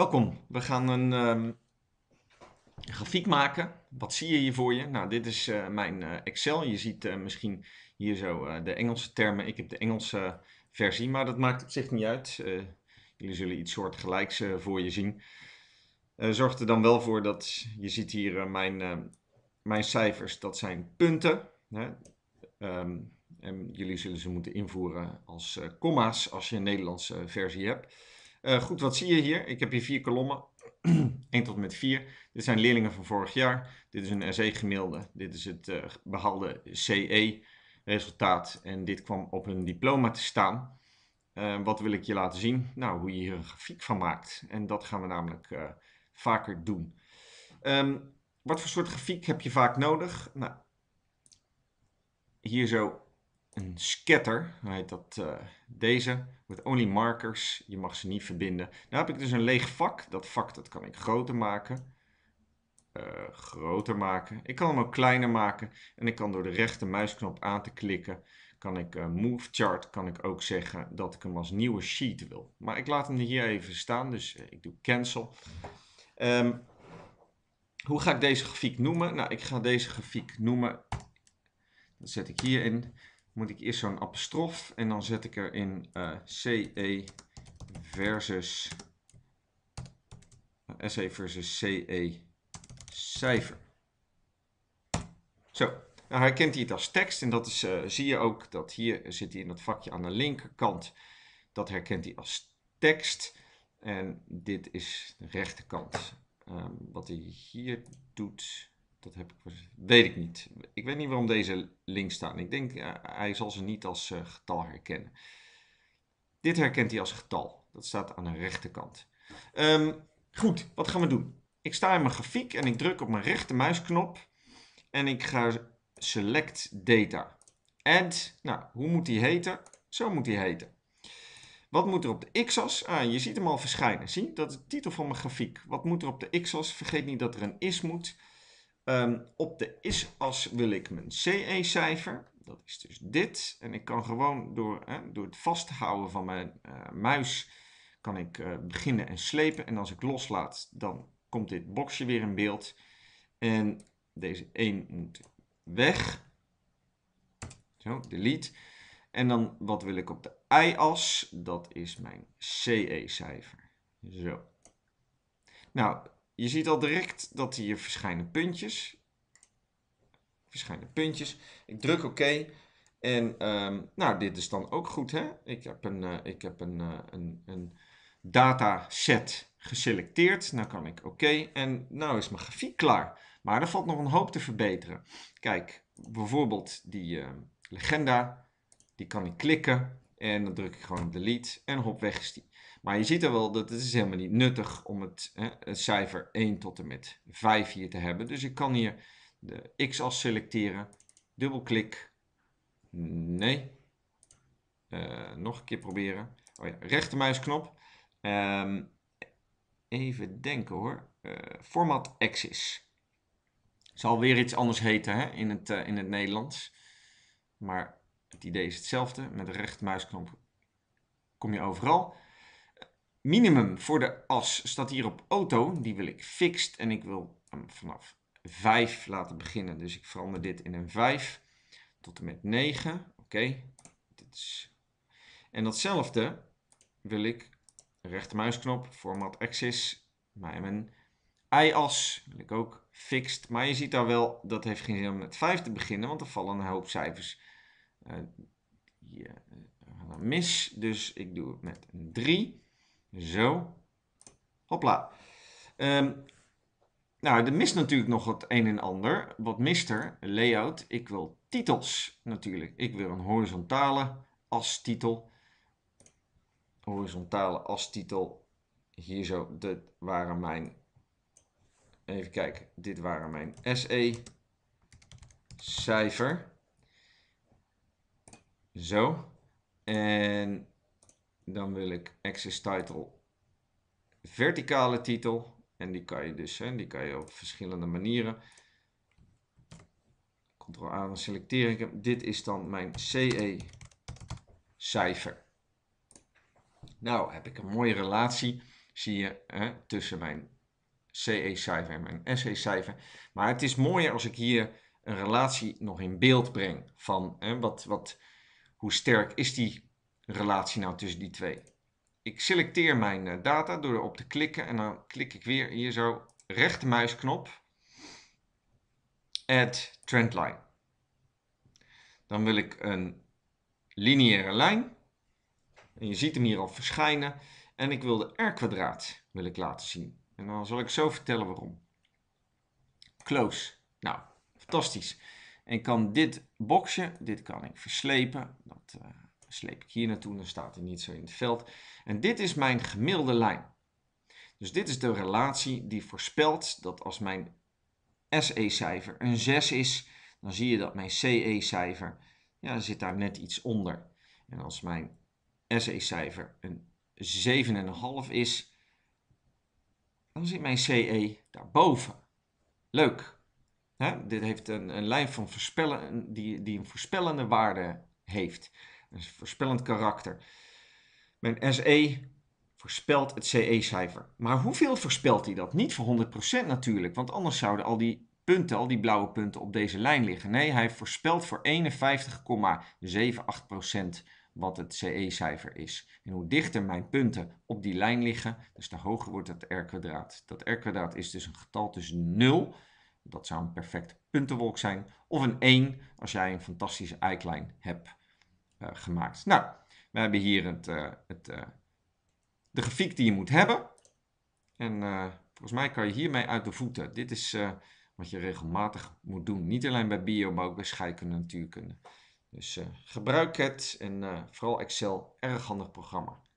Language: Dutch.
Welkom. We gaan ehm, een, grafiek maken. Wat zie je hier voor je? Nou, dit is eh, mijn eh, Excel. Je ziet eh, misschien hier zo de Engelse termen. Ik heb de Engelse versie, maar dat maakt op zich niet uit. jullie zullen iets soortgelijks voor je zien. zorg er dan wel voor dat je ziet hier mijn, mijn cijfers. Dat zijn punten. Hè? Ehm, en jullie zullen ze moeten invoeren als comma's als je een Nederlandse versie hebt. Eh, goed, wat zie je hier? Ik heb hier vier kolommen. 1 tot en met 4. Dit zijn leerlingen van vorig jaar. Dit is een RC-gemiddelde. Dit is het uh, behaalde CE-resultaat. En dit kwam op een diploma te staan. Eh, wat wil ik je laten zien? Nou, hoe je hier een grafiek van maakt. En dat gaan we namelijk vaker doen. Ehm, wat voor soort grafiek heb je vaak nodig? Nou, hier zo een scatter, heet dat eh, deze, met only markers. Je mag ze niet verbinden. Nu heb ik dus een leeg vak. Dat vak dat kan ik groter maken. Eh, groter maken. Ik kan hem ook kleiner maken. En ik kan door de rechte muisknop aan te klikken, kan ik eh, move chart, kan ik ook zeggen dat ik hem als nieuwe sheet wil. Maar ik laat hem hier even staan, dus ik doe cancel. Ehm, hoe ga ik deze grafiek noemen? Nou, ik ga deze grafiek noemen. Dat zet ik hierin moet ik eerst zo'n apostrof en dan zet ik in uh, eh, CE versus eh, SE versus CE cijfer. Zo, nou herkent hij het als tekst en dat is, eh, zie je ook dat hier zit hij in dat vakje aan de linkerkant. Dat herkent hij als tekst en dit is de rechterkant. Ehm, wat hij hier doet, dat heb ik, weet ik niet. Ik weet niet waarom deze links staat. Ik denk, eh, hij zal ze niet als eh, getal herkennen. Dit herkent hij als getal. Dat staat aan de rechterkant. Ehm, goed, wat gaan we doen? Ik sta in mijn grafiek en ik druk op mijn rechtermuisknop. En ik ga select data. Add, nou, hoe moet die heten? Zo moet die heten. Wat moet er op de x-as? Ah, je ziet hem al verschijnen. Zie, dat is de titel van mijn grafiek. Wat moet er op de x-as? Vergeet niet dat er een is moet. Ehm, op de is-as wil ik mijn CE-cijfer. Dat is dus dit. En ik kan gewoon door, hè, door het vasthouden van mijn eh, muis kan ik eh, beginnen en slepen. En als ik loslaat, dan komt dit boxje weer in beeld. En deze 1 moet weg. Zo, delete. En dan wat wil ik op de i as Dat is mijn CE-cijfer. Zo. Nou, je ziet al direct dat hier verschijnen puntjes. Verschijnen puntjes. Ik druk oké. En ehm, nou, dit is dan ook goed. Hè? Ik heb een, eh, ik heb een, eh, een, een dataset geselecteerd. Nou kan ik oké. En nou is mijn grafiek klaar. Maar er valt nog een hoop te verbeteren. Kijk, bijvoorbeeld die ehm, legenda. Die kan ik klikken. En dan druk ik gewoon delete. En hop, weg is die. Maar je ziet er wel dat het is helemaal niet nuttig om het, hè, het cijfer 1 tot en met 5 hier te hebben. Dus ik kan hier de x-as selecteren, dubbelklik, nee, eh, nog een keer proberen. Oh ja, rechtermuisknop. Ehm, even denken hoor. Uh, format axis. Zal weer iets anders heten hè, in, het, eh, in het Nederlands. Maar het idee is hetzelfde. Met de rechtermuisknop kom je overal minimum voor de as staat hier op auto. Die wil ik fixed en ik wil hem vanaf 5 laten beginnen. Dus ik verander dit in een 5 tot en met 9. Oké. is... En datzelfde wil ik rechtermuisknop, format axis, mijn i-as wil ik ook fixed. Maar je ziet daar wel, dat heeft geen zin om met 5 te beginnen, want er vallen een hoop cijfers uh, mis. Dus ik doe het met een 3. Zo. Hopla. Ehm, nou, er mist natuurlijk nog het een en ander. Wat mist er? Layout. Ik wil titels natuurlijk. Ik wil een horizontale as titel. Horizontale as titel. Hier zo. Dit waren mijn. Even kijken. Dit waren mijn SE cijfer. Zo. En dan wil ik Access Title verticale titel. En die kan je dus, hè, die kan je op verschillende manieren. Ctrl-A, dan selecteer ik hem. Dit is dan mijn CE-cijfer. Nou, heb ik een mooie relatie, zie je, hè, tussen mijn CE-cijfer en mijn SE-cijfer. Maar het is mooier als ik hier een relatie nog in beeld breng van hè, wat, wat, hoe sterk is die relatie nou tussen die twee? Ik selecteer mijn eh, data door erop te klikken en dan klik ik weer hier zo rechtermuisknop Add Trendline. Dan wil ik een lineaire lijn. En je ziet hem hier al verschijnen. En ik wil de R-kwadraat ik laten zien. En dan zal ik zo vertellen waarom. Close. Nou, fantastisch. En kan dit boxje, dit kan ik verslepen. Dat eh, sleep ik hier naartoe, dan staat hij niet zo in het veld. En dit is mijn gemiddelde lijn. Dus dit is de relatie die voorspelt dat als mijn SE-cijfer een 6 is, dan zie je dat mijn CE-cijfer, ja, zit daar net iets onder. En als mijn SE-cijfer een 7,5 is, dan zit mijn CE daarboven. Leuk. He? dit heeft een, een lijn van voorspellen, die, die een voorspellende waarde heeft een voorspellend karakter. Mijn SE voorspelt het CE-cijfer. Maar hoeveel voorspelt hij dat? Niet voor 100% natuurlijk, want anders zouden al die punten, al die blauwe punten op deze lijn liggen. Nee, hij voorspelt voor 51,78% wat het CE-cijfer is. En hoe dichter mijn punten op die lijn liggen, dus te hoger wordt dat R-kwadraat. Dat R-kwadraat is dus een getal tussen 0, dat zou een perfecte puntenwolk zijn, of een 1 als jij een fantastische eiklijn hebt. Eh, gemaakt. Nou, we hebben hier het, eh, het eh, de grafiek die je moet hebben. En volgens mij kan je hiermee uit de voeten. Dit is wat je regelmatig moet doen. Niet alleen bij bio, maar ook bij scheikunde en natuurkunde. Dus gebruik het en vooral Excel, erg handig programma.